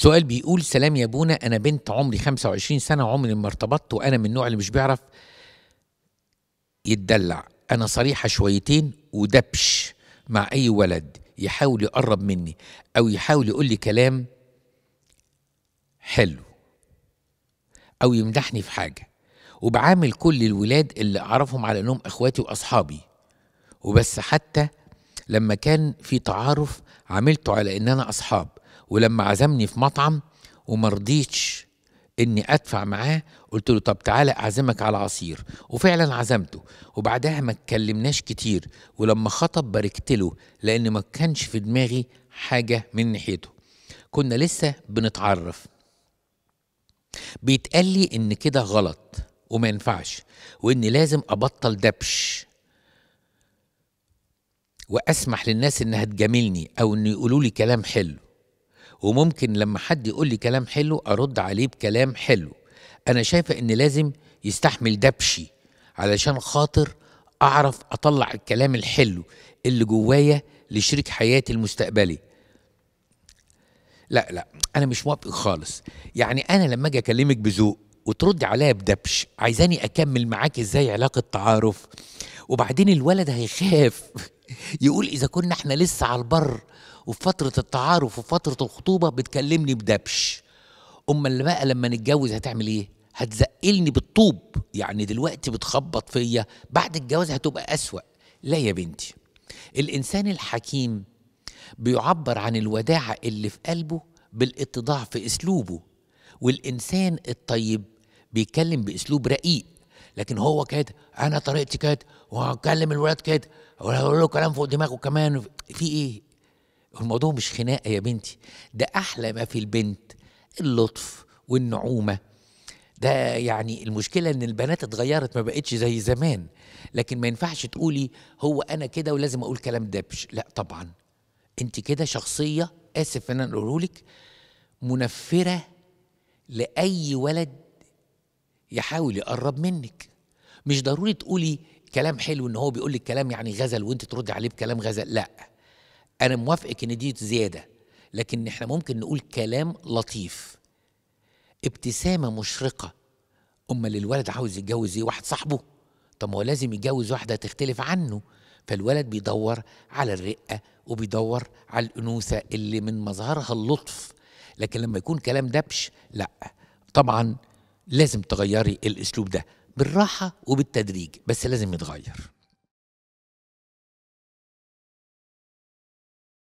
سؤال بيقول سلام يا بونا انا بنت عمري 25 سنه عمري ما ارتبطت وانا من النوع اللي مش بيعرف يتدلع انا صريحه شويتين ودبش مع اي ولد يحاول يقرب مني او يحاول يقول لي كلام حلو او يمدحني في حاجه وبعامل كل الولاد اللي اعرفهم على انهم اخواتي واصحابي وبس حتى لما كان في تعارف عملته على اننا اصحاب ولما عزمني في مطعم ومرضيتش اني ادفع معاه قلت له طب تعالى اعزمك على عصير وفعلا عزمته وبعدها ما اتكلمناش كتير ولما خطب باركت له لان ما كانش في دماغي حاجه من ناحيته كنا لسه بنتعرف بيتقال لي ان كده غلط وما ينفعش واني لازم ابطل دبش واسمح للناس انها تجاملني او ان يقولوا لي كلام حلو وممكن لما حد يقول لي كلام حلو ارد عليه بكلام حلو انا شايفه ان لازم يستحمل دبشي علشان خاطر اعرف اطلع الكلام الحلو اللي جوايا لشريك حياتي المستقبلي لا لا انا مش موافق خالص يعني انا لما اجي اكلمك بذوق وترد عليا بدبش عايزاني اكمل معاك ازاي علاقه تعارف وبعدين الولد هيخاف يقول اذا كنا احنا لسه على البر وفي فتره التعارف وفي فتره الخطوبه بتكلمني بدبش اما اللي بقى لما نتجوز هتعمل ايه هتزقلني بالطوب يعني دلوقتي بتخبط فيا بعد الجواز هتبقى اسوا لا يا بنتي الانسان الحكيم بيعبر عن الوداعه اللي في قلبه بالاتضاع في اسلوبه والانسان الطيب بيتكلم باسلوب رقيق لكن هو كده انا طريقتي كده وهكلم الولاد كده وهقول له كلام فوق دماغه كمان في ايه الموضوع مش خناقه يا بنتي ده احلى ما في البنت اللطف والنعومه ده يعني المشكلة إن البنات اتغيرت ما بقتش زي زمان لكن ما ينفعش تقولي هو أنا كده ولازم أقول كلام دبش لا طبعا أنت كده شخصية آسف إن أنا أقوله لك منفرة لأي ولد يحاول يقرب منك مش ضروري تقولي كلام حلو ان هو بيقول لك كلام يعني غزل وانت تردي عليه بكلام غزل لا انا موافقك ان دي زياده لكن احنا ممكن نقول كلام لطيف ابتسامه مشرقه امال الولد عاوز يتجوز ايه واحد صاحبه طب هو لازم يتجوز واحده تختلف عنه فالولد بيدور على الرقه وبيدور على الانوثه اللي من مظهرها اللطف لكن لما يكون كلام دبش لا طبعا لازم تغيري الاسلوب ده بالراحه وبالتدريج بس لازم يتغير